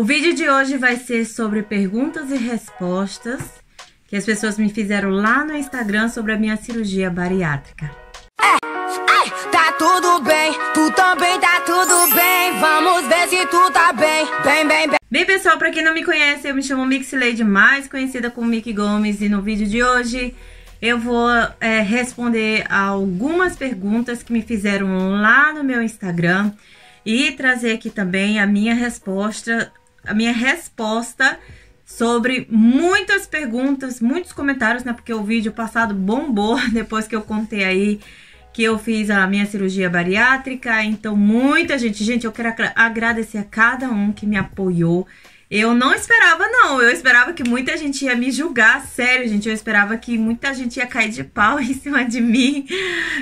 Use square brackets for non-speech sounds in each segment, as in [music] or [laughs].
O vídeo de hoje vai ser sobre perguntas e respostas que as pessoas me fizeram lá no Instagram sobre a minha cirurgia bariátrica. É, ai, tá tudo bem, tu também tá tudo bem, vamos ver se tu tá bem, bem, bem, bem. Bem, pessoal, pra quem não me conhece, eu me chamo Mix Lady, mais conhecida como Mick Gomes, e no vídeo de hoje eu vou é, responder algumas perguntas que me fizeram lá no meu Instagram e trazer aqui também a minha resposta a minha resposta sobre muitas perguntas, muitos comentários, né? Porque o vídeo passado bombou [laughs] depois que eu contei aí que eu fiz a minha cirurgia bariátrica. Então, muita gente, gente, eu quero agradecer a cada um que me apoiou, eu não esperava, não. Eu esperava que muita gente ia me julgar, sério, gente. Eu esperava que muita gente ia cair de pau [laughs] em cima de mim,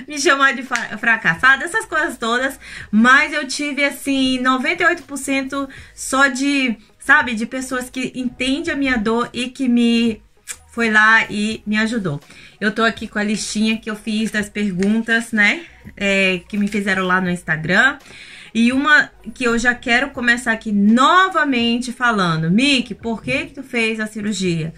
me chamar de fracassada, essas coisas todas. Mas eu tive, assim, 98% só de, sabe, de pessoas que entendem a minha dor e que me foi lá e me ajudou. Eu tô aqui com a listinha que eu fiz das perguntas, né? É, que me fizeram lá no Instagram. E uma que eu já quero começar aqui novamente falando, Mick, por que, que tu fez a cirurgia?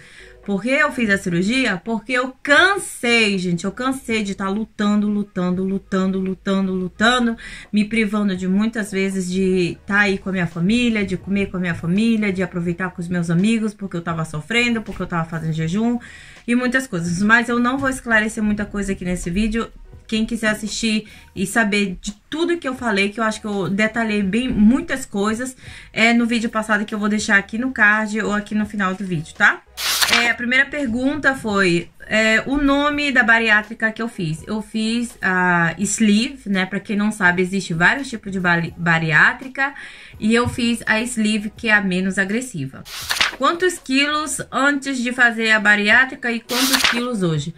Por que eu fiz a cirurgia? Porque eu cansei, gente. Eu cansei de estar tá lutando, lutando, lutando, lutando, lutando, me privando de muitas vezes de estar tá aí com a minha família, de comer com a minha família, de aproveitar com os meus amigos, porque eu estava sofrendo, porque eu estava fazendo jejum e muitas coisas. Mas eu não vou esclarecer muita coisa aqui nesse vídeo. Quem quiser assistir e saber de tudo que eu falei, que eu acho que eu detalhei bem muitas coisas, é no vídeo passado que eu vou deixar aqui no card ou aqui no final do vídeo, tá? É, a primeira pergunta foi é, o nome da bariátrica que eu fiz. Eu fiz a sleeve, né? Pra quem não sabe, existe vários tipos de bariátrica. E eu fiz a sleeve, que é a menos agressiva. Quantos quilos antes de fazer a bariátrica e quantos quilos hoje?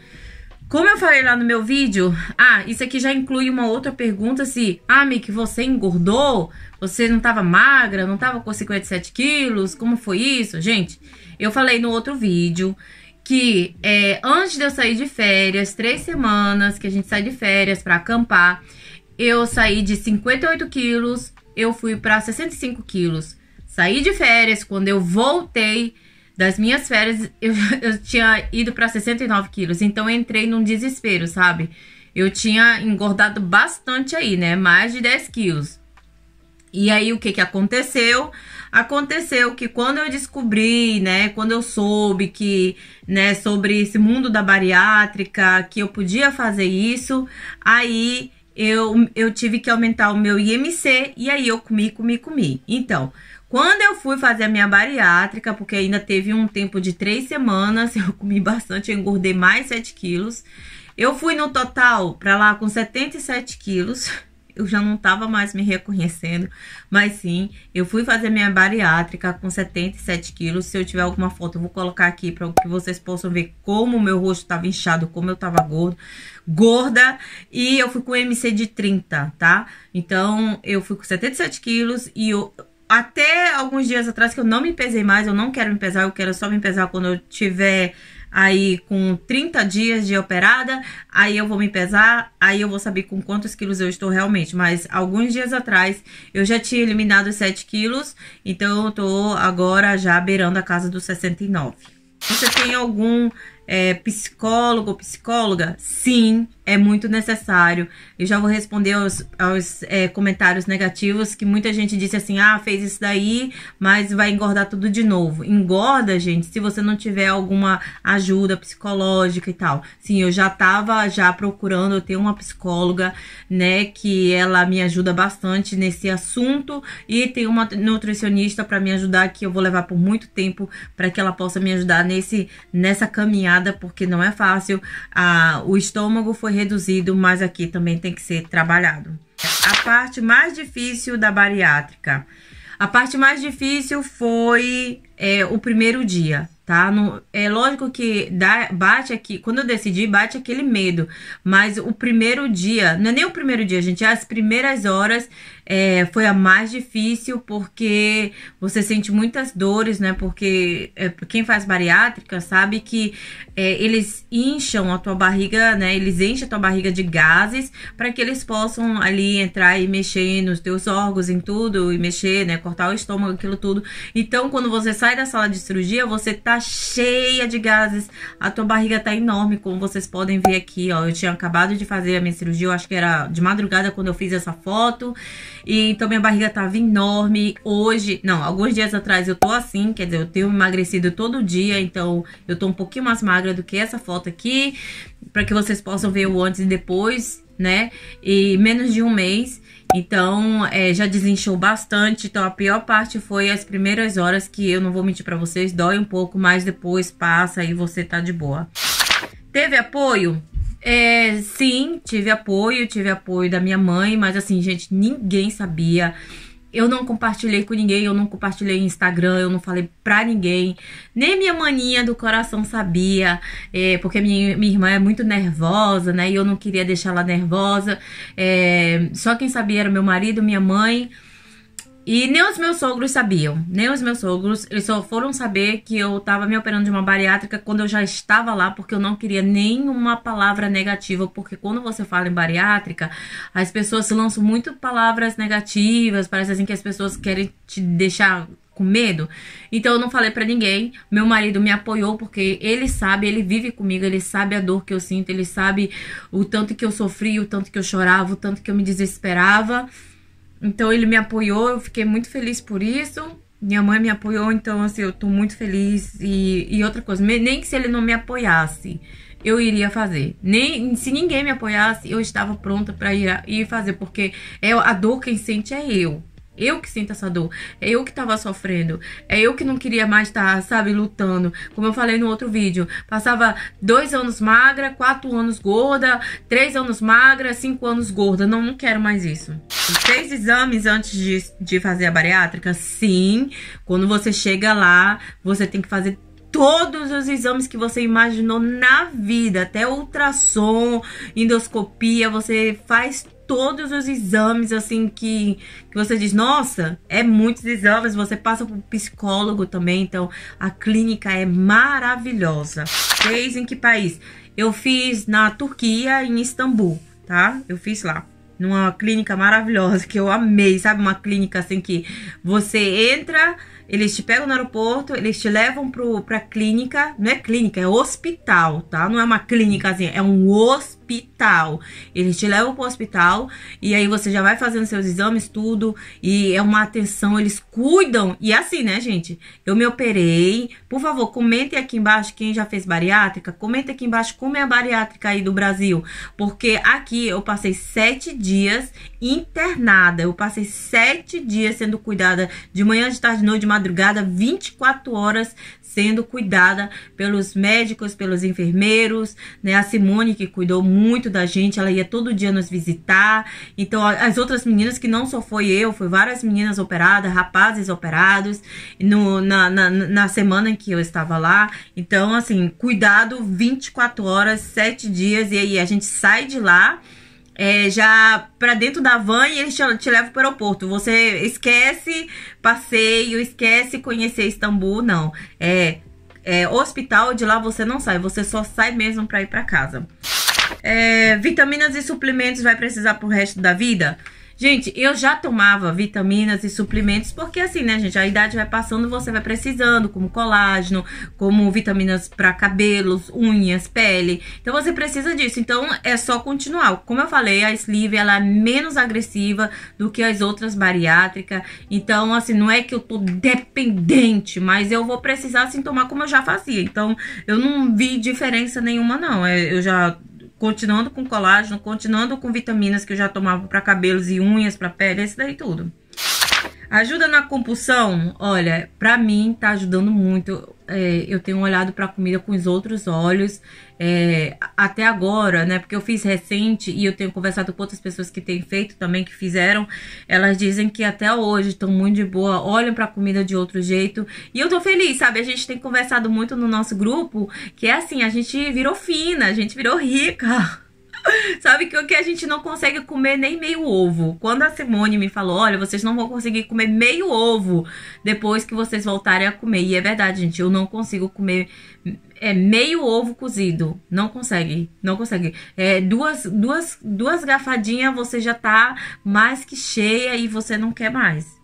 Como eu falei lá no meu vídeo, ah, isso aqui já inclui uma outra pergunta se, ah, Mick, você engordou? Você não estava magra? Não estava com 57 quilos? Como foi isso? Gente, eu falei no outro vídeo que é, antes de eu sair de férias, três semanas que a gente sai de férias para acampar, eu saí de 58 quilos, eu fui para 65 quilos. Saí de férias, quando eu voltei, das minhas férias, eu, [laughs] eu tinha ido para 69 quilos. Então eu entrei num desespero, sabe? Eu tinha engordado bastante aí, né? Mais de 10 quilos. E aí o que que aconteceu? Aconteceu que quando eu descobri, né, quando eu soube que, né, sobre esse mundo da bariátrica, que eu podia fazer isso, aí eu, eu tive que aumentar o meu IMC e aí eu comi, comi, comi. Então, quando eu fui fazer a minha bariátrica, porque ainda teve um tempo de três semanas, [laughs] eu comi bastante, eu engordei mais 7 quilos. Eu fui no total para lá com 77 quilos. [laughs] Eu já não estava mais me reconhecendo, mas sim, eu fui fazer minha bariátrica com 77 quilos. Se eu tiver alguma foto, eu vou colocar aqui para que vocês possam ver como o meu rosto estava inchado, como eu estava gordo, gorda. E eu fui com MC de 30, tá? Então, eu fui com 77 quilos e eu, até alguns dias atrás que eu não me pesei mais, eu não quero me pesar, eu quero só me pesar quando eu tiver aí com 30 dias de operada, aí eu vou me pesar, aí eu vou saber com quantos quilos eu estou realmente. Mas alguns dias atrás eu já tinha eliminado 7 quilos, então eu tô agora já beirando a casa dos 69. Você tem algum é, psicólogo, psicóloga? Sim, é muito necessário. Eu já vou responder aos, aos é, comentários negativos que muita gente disse assim: ah, fez isso daí, mas vai engordar tudo de novo. Engorda, gente, se você não tiver alguma ajuda psicológica e tal. Sim, eu já tava já procurando, eu tenho uma psicóloga, né, que ela me ajuda bastante nesse assunto e tem uma nutricionista para me ajudar que eu vou levar por muito tempo para que ela possa me ajudar nesse nessa caminhada, porque não é fácil. Ah, o estômago foi reduzido, mas aqui também tem que ser trabalhado. A parte mais difícil da bariátrica. A parte mais difícil foi é, o primeiro dia, tá? No, é lógico que dá, bate aqui, quando eu decidi, bate aquele medo. Mas o primeiro dia, não é nem o primeiro dia, gente, é as primeiras horas é, foi a mais difícil porque você sente muitas dores, né? Porque é, quem faz bariátrica sabe que é, eles incham a tua barriga, né? Eles enchem a tua barriga de gases para que eles possam ali entrar e mexer nos teus órgãos, em tudo, e mexer, né? Cortar o estômago, aquilo tudo. Então, quando você sai da sala de cirurgia, você tá cheia de gases, a tua barriga tá enorme, como vocês podem ver aqui, ó. Eu tinha acabado de fazer a minha cirurgia, eu acho que era de madrugada quando eu fiz essa foto. E então minha barriga tava enorme. Hoje, não, alguns dias atrás eu tô assim, quer dizer, eu tenho emagrecido todo dia, então eu tô um pouquinho mais magra do que essa foto aqui, para que vocês possam ver o antes e depois, né? E menos de um mês. Então, é, já desinchou bastante. Então, a pior parte foi as primeiras horas que eu não vou mentir para vocês, dói um pouco, mas depois passa e você tá de boa. Teve apoio? É, sim, tive apoio, tive apoio da minha mãe, mas assim, gente, ninguém sabia. Eu não compartilhei com ninguém, eu não compartilhei no Instagram, eu não falei pra ninguém. Nem minha maninha do coração sabia, é, porque minha, minha irmã é muito nervosa, né? E eu não queria deixar ela nervosa. É, só quem sabia era meu marido, minha mãe. E nem os meus sogros sabiam, nem os meus sogros, eles só foram saber que eu tava me operando de uma bariátrica quando eu já estava lá, porque eu não queria nenhuma palavra negativa, porque quando você fala em bariátrica, as pessoas lançam muito palavras negativas, parece assim que as pessoas querem te deixar com medo. Então eu não falei para ninguém. Meu marido me apoiou porque ele sabe, ele vive comigo, ele sabe a dor que eu sinto, ele sabe o tanto que eu sofri, o tanto que eu chorava, o tanto que eu me desesperava. Então ele me apoiou, eu fiquei muito feliz por isso. Minha mãe me apoiou, então assim, eu tô muito feliz. E, e outra coisa, nem que se ele não me apoiasse, eu iria fazer. Nem se ninguém me apoiasse, eu estava pronta para ir, ir fazer, porque é a dor quem sente é eu. Eu que sinto essa dor. É eu que tava sofrendo. É eu que não queria mais estar, tá, sabe, lutando. Como eu falei no outro vídeo. Passava dois anos magra, quatro anos gorda, três anos magra, cinco anos gorda. Não, não quero mais isso. Fez exames antes de, de fazer a bariátrica? Sim. Quando você chega lá, você tem que fazer todos os exames que você imaginou na vida, até ultrassom, endoscopia, você faz todos os exames, assim, que, que você diz, nossa, é muitos exames, você passa por psicólogo também, então a clínica é maravilhosa. Fez em que país? Eu fiz na Turquia, em Istambul, tá? Eu fiz lá numa clínica maravilhosa que eu amei, sabe? Uma clínica assim que você entra, eles te pegam no aeroporto, eles te levam pro, pra clínica, não é clínica, é hospital, tá? Não é uma clínica assim, é um hospital hospital. Eles te levam pro hospital e aí você já vai fazendo seus exames, tudo. E é uma atenção, eles cuidam. E é assim, né, gente? Eu me operei. Por favor, comentem aqui embaixo quem já fez bariátrica. Comenta aqui embaixo como é a bariátrica aí do Brasil. Porque aqui eu passei sete dias internada. Eu passei sete dias sendo cuidada de manhã, de tarde, de noite, de madrugada, 24 horas sendo cuidada pelos médicos, pelos enfermeiros, né? A Simone que cuidou muito da gente, ela ia todo dia nos visitar. Então, as outras meninas que não só foi eu, foi várias meninas operadas, rapazes operados no, na, na, na semana em que eu estava lá. Então, assim, cuidado 24 horas, 7 dias e aí a gente sai de lá é, já para dentro da van e eles te, te levam para o aeroporto. Você esquece passeio, esquece conhecer Istambul, não. É, é hospital, de lá você não sai, você só sai mesmo para ir para casa. É, vitaminas e suplementos vai precisar pro resto da vida? Gente, eu já tomava vitaminas e suplementos, porque assim, né, gente, a idade vai passando, você vai precisando, como colágeno, como vitaminas para cabelos, unhas, pele. Então você precisa disso. Então é só continuar. Como eu falei, a sleeve ela é menos agressiva do que as outras bariátricas. Então, assim, não é que eu tô dependente, mas eu vou precisar assim tomar como eu já fazia. Então, eu não vi diferença nenhuma, não. É, eu já continuando com colágeno, continuando com vitaminas que eu já tomava para cabelos e unhas, para pele, esse daí tudo. Ajuda na compulsão? Olha, para mim tá ajudando muito é, eu tenho olhado para a comida com os outros olhos. É, até agora, né? Porque eu fiz recente e eu tenho conversado com outras pessoas que têm feito também, que fizeram. Elas dizem que até hoje estão muito de boa, olham pra comida de outro jeito. E eu tô feliz, sabe? A gente tem conversado muito no nosso grupo, que é assim, a gente virou fina, a gente virou rica. [laughs] Sabe que o que a gente não consegue comer nem meio ovo. Quando a Simone me falou, olha, vocês não vão conseguir comer meio ovo depois que vocês voltarem a comer. E é verdade, gente, eu não consigo comer é meio ovo cozido. Não consegue, não consegue. É, duas, duas, duas garfadinhas você já tá mais que cheia e você não quer mais.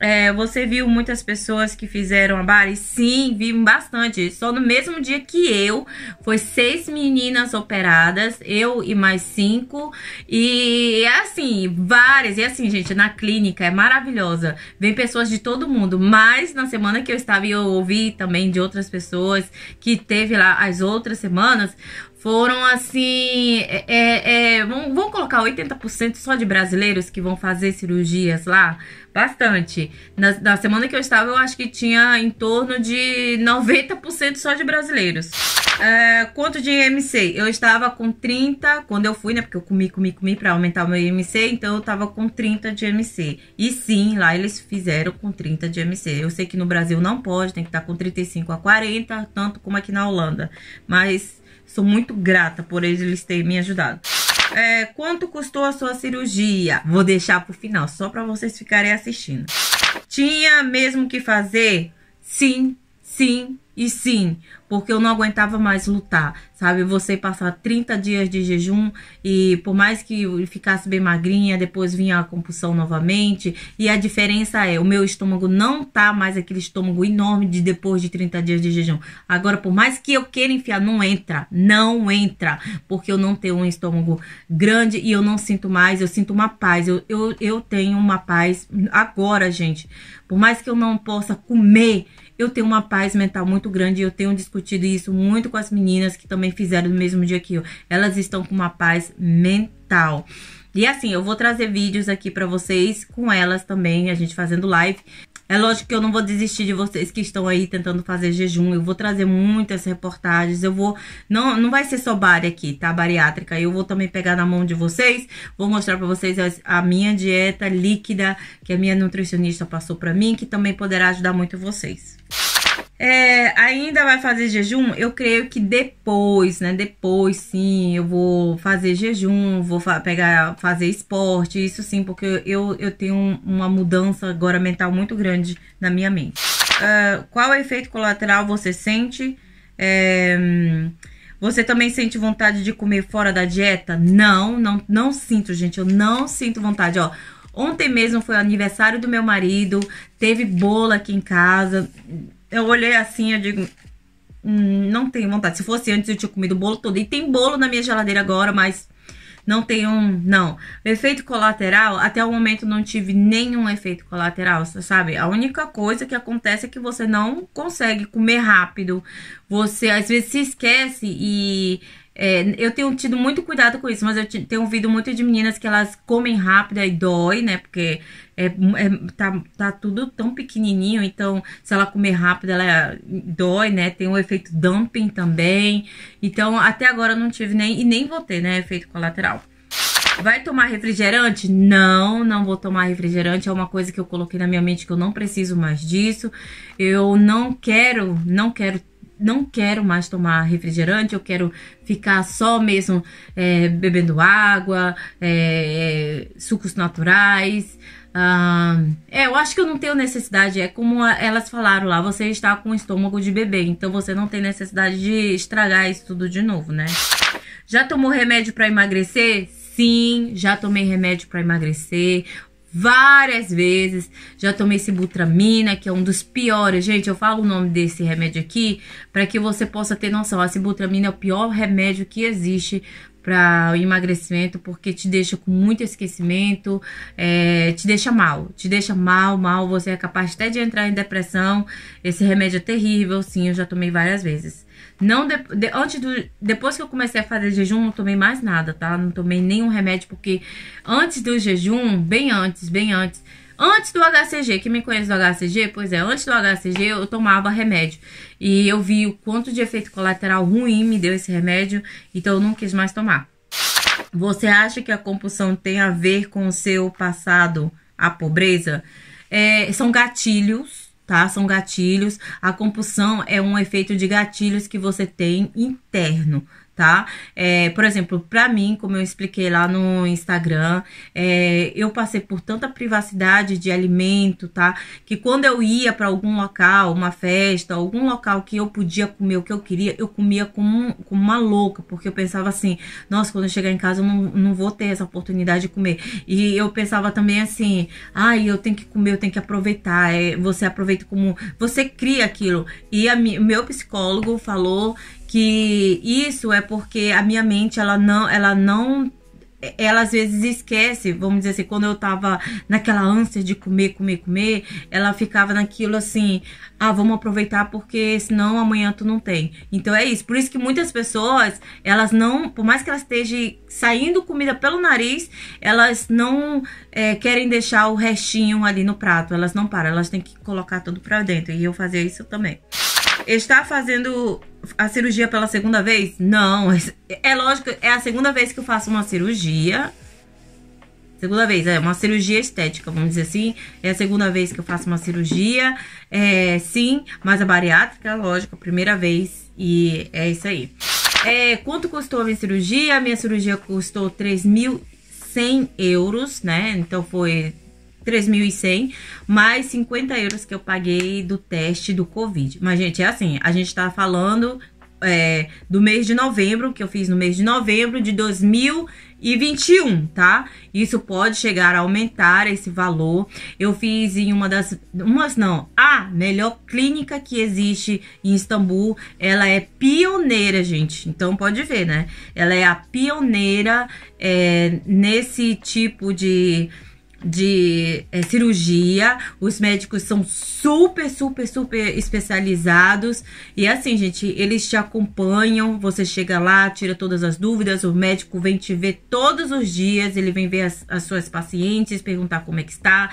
É, você viu muitas pessoas que fizeram a Bari? Sim, vi bastante. Só no mesmo dia que eu, foi seis meninas operadas, eu e mais cinco. E é assim, várias. E é assim, gente, na clínica é maravilhosa. Vem pessoas de todo mundo. Mas na semana que eu estava, eu ouvi também de outras pessoas que teve lá as outras semanas, foram assim. É, é, é, vão, vão colocar 80% só de brasileiros que vão fazer cirurgias lá. Bastante. Na, na semana que eu estava, eu acho que tinha em torno de 90% só de brasileiros. É, quanto de IMC? Eu estava com 30 quando eu fui, né? Porque eu comi, comi, comi para aumentar o meu IMC, então eu estava com 30 de IMC. E sim, lá eles fizeram com 30 de IMC. Eu sei que no Brasil não pode, tem que estar com 35 a 40, tanto como aqui na Holanda. Mas Sou muito grata por eles terem me ajudado. É, quanto custou a sua cirurgia? Vou deixar pro final, só para vocês ficarem assistindo. Tinha mesmo que fazer? Sim, sim, e sim, porque eu não aguentava mais lutar, sabe? Você passar 30 dias de jejum e por mais que eu ficasse bem magrinha, depois vinha a compulsão novamente. E a diferença é, o meu estômago não tá mais aquele estômago enorme de depois de 30 dias de jejum. Agora, por mais que eu queira enfiar, não entra, não entra, porque eu não tenho um estômago grande e eu não sinto mais, eu sinto uma paz. Eu, eu, eu tenho uma paz agora, gente. Por mais que eu não possa comer, eu tenho uma paz mental muito grande. Eu tenho discutido isso muito com as meninas que também fizeram no mesmo dia que eu. Elas estão com uma paz mental. E assim, eu vou trazer vídeos aqui para vocês com elas também, a gente fazendo live, é lógico que eu não vou desistir de vocês que estão aí tentando fazer jejum. Eu vou trazer muitas reportagens. Eu vou. Não, não vai ser só bari aqui, tá? Bariátrica. Eu vou também pegar na mão de vocês. Vou mostrar para vocês a minha dieta líquida que a minha nutricionista passou para mim, que também poderá ajudar muito vocês. É, ainda vai fazer jejum? Eu creio que depois, né? Depois sim, eu vou fazer jejum, vou fa pegar, fazer esporte, isso sim, porque eu, eu tenho uma mudança agora mental muito grande na minha mente. Uh, qual é efeito colateral você sente? É, você também sente vontade de comer fora da dieta? Não, não, não sinto, gente. Eu não sinto vontade. Ó, ontem mesmo foi o aniversário do meu marido, teve bolo aqui em casa eu olhei assim, eu digo, hum, não tenho vontade. Se fosse antes, eu tinha comido o bolo todo. E tem bolo na minha geladeira agora, mas não tenho, não. Efeito colateral, até o momento não tive nenhum efeito colateral, sabe? A única coisa que acontece é que você não consegue comer rápido. Você às vezes se esquece e é, eu tenho tido muito cuidado com isso, mas eu tenho ouvido muito de meninas que elas comem rápido e dói, né? Porque é, é, tá, tá tudo tão pequenininho, então se ela comer rápido, ela dói, né? Tem o um efeito dumping também. Então, até agora eu não tive nem, e nem vou ter, né? Efeito colateral. Vai tomar refrigerante? Não, não vou tomar refrigerante. É uma coisa que eu coloquei na minha mente que eu não preciso mais disso. Eu não quero, não quero não quero mais tomar refrigerante, eu quero ficar só mesmo é, bebendo água, é, é sucos naturais. Ah, é, eu acho que eu não tenho necessidade. É como a, elas falaram lá, você está com o estômago de bebê, então você não tem necessidade de estragar isso tudo de novo, né? Já tomou remédio para emagrecer? Sim, já tomei remédio para emagrecer várias vezes. Já tomei esse que é um dos piores. Gente, eu falo o nome desse remédio aqui para que você possa ter noção. A Sibutramina é o pior remédio que existe para emagrecimento, porque te deixa com muito esquecimento, é, te deixa mal, te deixa mal, mal. Você é capaz até de entrar em depressão. Esse remédio é terrível, sim, eu já tomei várias vezes. Não de, de, antes do, depois que eu comecei a fazer jejum, não tomei mais nada, tá? Não tomei nenhum remédio, porque antes do jejum, bem antes, bem antes, antes do HCG, quem me conhece do HCG, pois é, antes do HCG eu tomava remédio. E eu vi o quanto de efeito colateral ruim me deu esse remédio, então eu não quis mais tomar. Você acha que a compulsão tem a ver com o seu passado, a pobreza? É, são gatilhos tá? São gatilhos. A compulsão é um efeito de gatilhos que você tem interno, tá? É, por exemplo, para mim, como eu expliquei lá no Instagram, é, eu passei por tanta privacidade de alimento, tá? Que quando eu ia para algum local, uma festa, algum local que eu podia comer o que eu queria, eu comia como, como uma louca, porque eu pensava assim, nossa, quando eu chegar em casa eu não, não vou ter essa oportunidade de comer. E eu pensava também assim, ai, ah, eu tenho que comer, eu tenho que aproveitar. É, você aproveita como. Você cria aquilo. E o meu psicólogo falou que isso é porque a minha mente ela não ela não ela às vezes esquece, vamos dizer assim, quando eu tava naquela ânsia de comer, comer, comer, ela ficava naquilo assim, ah, vamos aproveitar porque senão amanhã tu não tem. Então é isso, por isso que muitas pessoas, elas não, por mais que elas estejam saindo comida pelo nariz, elas não é, querem deixar o restinho ali no prato, elas não param, elas têm que colocar tudo pra dentro, e eu fazia isso também. Está fazendo a cirurgia pela segunda vez? Não. É lógico, é a segunda vez que eu faço uma cirurgia. Segunda vez, é uma cirurgia estética, vamos dizer assim. É a segunda vez que eu faço uma cirurgia. É, sim, mas a bariátrica, lógico, a primeira vez. E é isso aí. É, quanto custou a minha cirurgia? A minha cirurgia custou 3.100 euros, né? Então foi 3.100, mais 50 euros que eu paguei do teste do Covid. Mas, gente, é assim, a gente tá falando é, do mês de novembro, que eu fiz no mês de novembro de 2021, tá? Isso pode chegar a aumentar esse valor. Eu fiz em uma das. Umas não, a melhor clínica que existe em Istambul. Ela é pioneira, gente. Então pode ver, né? Ela é a pioneira é, nesse tipo de de é, cirurgia, os médicos são super, super, super especializados. E assim, gente, eles te acompanham, você chega lá, tira todas as dúvidas, o médico vem te ver todos os dias, ele vem ver as, as suas pacientes, perguntar como é que está,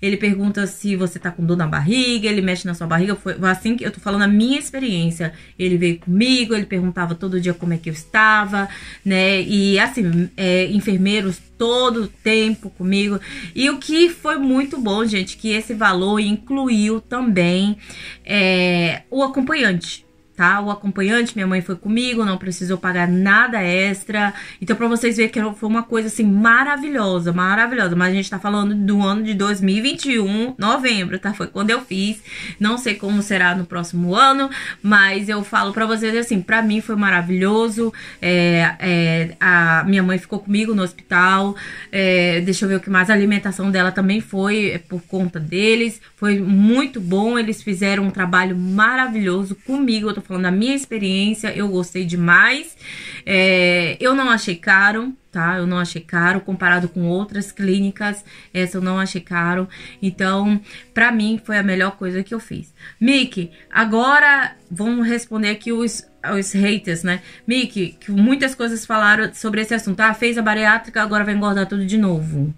ele pergunta se você tá com dor na barriga, ele mexe na sua barriga. Foi assim que eu tô falando a minha experiência. Ele veio comigo, ele perguntava todo dia como é que eu estava, né? E assim, é, enfermeiros todo o tempo comigo. E o que foi muito bom, gente, que esse valor incluiu também é, o acompanhante tá? O acompanhante, minha mãe foi comigo, não precisou pagar nada extra. Então, para vocês verem que foi uma coisa assim maravilhosa, maravilhosa. Mas a gente tá falando do ano de 2021, novembro, tá? Foi quando eu fiz. Não sei como será no próximo ano, mas eu falo para vocês assim: para mim foi maravilhoso. É, é, a minha mãe ficou comigo no hospital. É, deixa eu ver o que mais. A alimentação dela também foi é, por conta deles. Foi muito bom. Eles fizeram um trabalho maravilhoso comigo. Eu tô falando a minha experiência, eu gostei demais. É, eu não achei caro, tá? Eu não achei caro comparado com outras clínicas, essa eu não achei caro. Então, para mim foi a melhor coisa que eu fiz. Mickey, agora vamos responder aqui os os haters, né? Mickey, muitas coisas falaram sobre esse assunto. Ah, fez a bariátrica, agora vai engordar tudo de novo.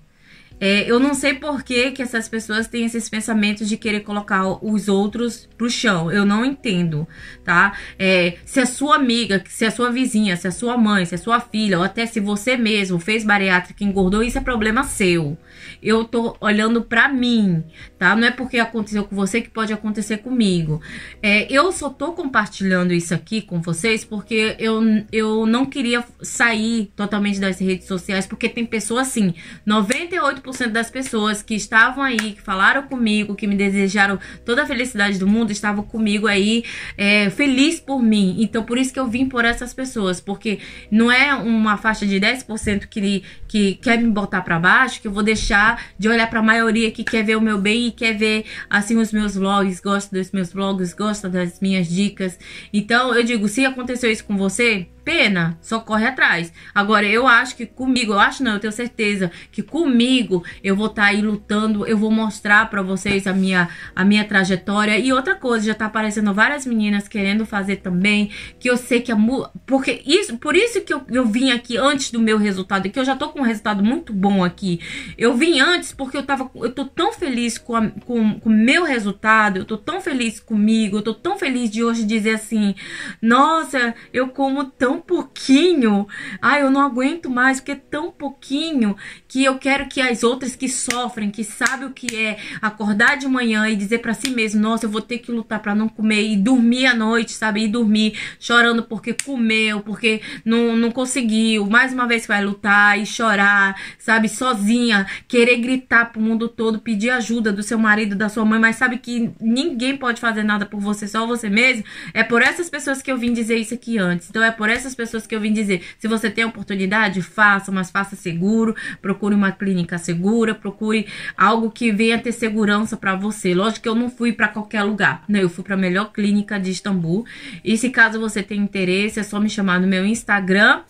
É, eu não sei por que, que essas pessoas têm esses pensamentos de querer colocar os outros pro chão. Eu não entendo, tá? É, se a sua amiga, se a sua vizinha, se a sua mãe, se a sua filha, ou até se você mesmo fez bariátrica e engordou, isso é problema seu eu tô olhando para mim, tá? Não é porque aconteceu com você que pode acontecer comigo. É, eu só tô compartilhando isso aqui com vocês porque eu, eu não queria sair totalmente das redes sociais, porque tem pessoas assim, 98% das pessoas que estavam aí, que falaram comigo, que me desejaram toda a felicidade do mundo, estavam comigo aí, é, feliz por mim. Então, por isso que eu vim por essas pessoas, porque não é uma faixa de 10% que, que quer me botar para baixo, que eu vou deixar de olhar para a maioria que quer ver o meu bem e quer ver assim os meus vlogs, gosta dos meus vlogs, gosta das minhas dicas. Então eu digo, se aconteceu isso com você, pena, só corre atrás. Agora, eu acho que comigo, eu acho não, eu tenho certeza que comigo eu vou estar tá aí lutando, eu vou mostrar para vocês a minha, a minha trajetória. E outra coisa, já tá aparecendo várias meninas querendo fazer também, que eu sei que a porque isso, por isso que eu, eu vim aqui antes do meu resultado, é que eu já tô com um resultado muito bom aqui. Eu vim antes porque eu tava, eu tô tão feliz com o com, com meu resultado, eu tô tão feliz comigo, eu tô tão feliz de hoje dizer assim, nossa, eu como tão tão pouquinho. Ai, eu não aguento mais porque é tão pouquinho que eu quero que as outras que sofrem, que sabem o que é acordar de manhã e dizer para si mesmo, nossa, eu vou ter que lutar para não comer e dormir à noite, sabe? E dormir chorando porque comeu, porque não, não conseguiu. Mais uma vez vai lutar e chorar, sabe? Sozinha, querer gritar pro mundo todo, pedir ajuda do seu marido, da sua mãe, mas sabe que ninguém pode fazer nada por você, só você mesmo. É por essas pessoas que eu vim dizer isso aqui antes. Então é por essas pessoas que eu vim dizer, se você tem oportunidade, faça, mas faça seguro, procure procure uma clínica segura, procure algo que venha ter segurança para você. Lógico que eu não fui para qualquer lugar, né? Eu fui para a melhor clínica de Istambul. E se caso você tem interesse, é só me chamar no meu Instagram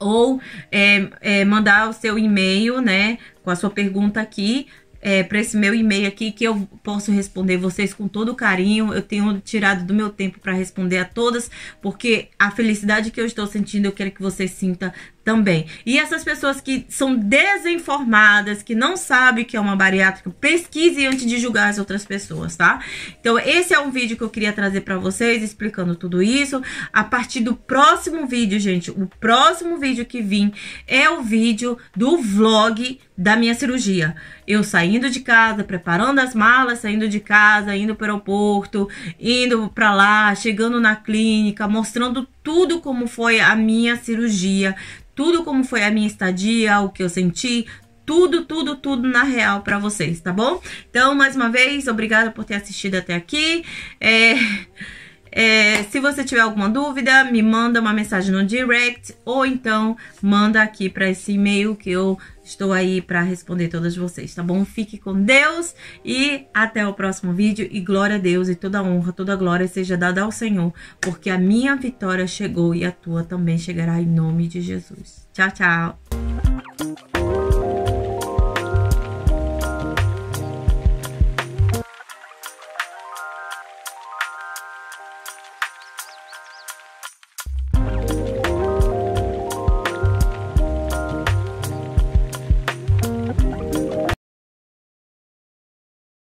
ou é, é, mandar o seu e-mail, né, com a sua pergunta aqui é, para esse meu e-mail aqui que eu posso responder vocês com todo carinho. Eu tenho tirado do meu tempo para responder a todas, porque a felicidade que eu estou sentindo eu quero que você sinta também. E essas pessoas que são desinformadas, que não sabem o que é uma bariátrica, pesquise antes de julgar as outras pessoas, tá? Então, esse é um vídeo que eu queria trazer para vocês, explicando tudo isso. A partir do próximo vídeo, gente, o próximo vídeo que vim é o vídeo do vlog da minha cirurgia. Eu saindo de casa, preparando as malas, saindo de casa, indo para o aeroporto, indo para lá, chegando na clínica, mostrando tudo como foi a minha cirurgia, tudo como foi a minha estadia, o que eu senti, tudo, tudo, tudo na real para vocês, tá bom? Então, mais uma vez, obrigada por ter assistido até aqui. É... É, se você tiver alguma dúvida, me manda uma mensagem no direct ou então manda aqui para esse e-mail que eu estou aí para responder todas vocês, tá bom? Fique com Deus e até o próximo vídeo e glória a Deus e toda honra, toda glória seja dada ao Senhor, porque a minha vitória chegou e a tua também chegará em nome de Jesus. Tchau, tchau.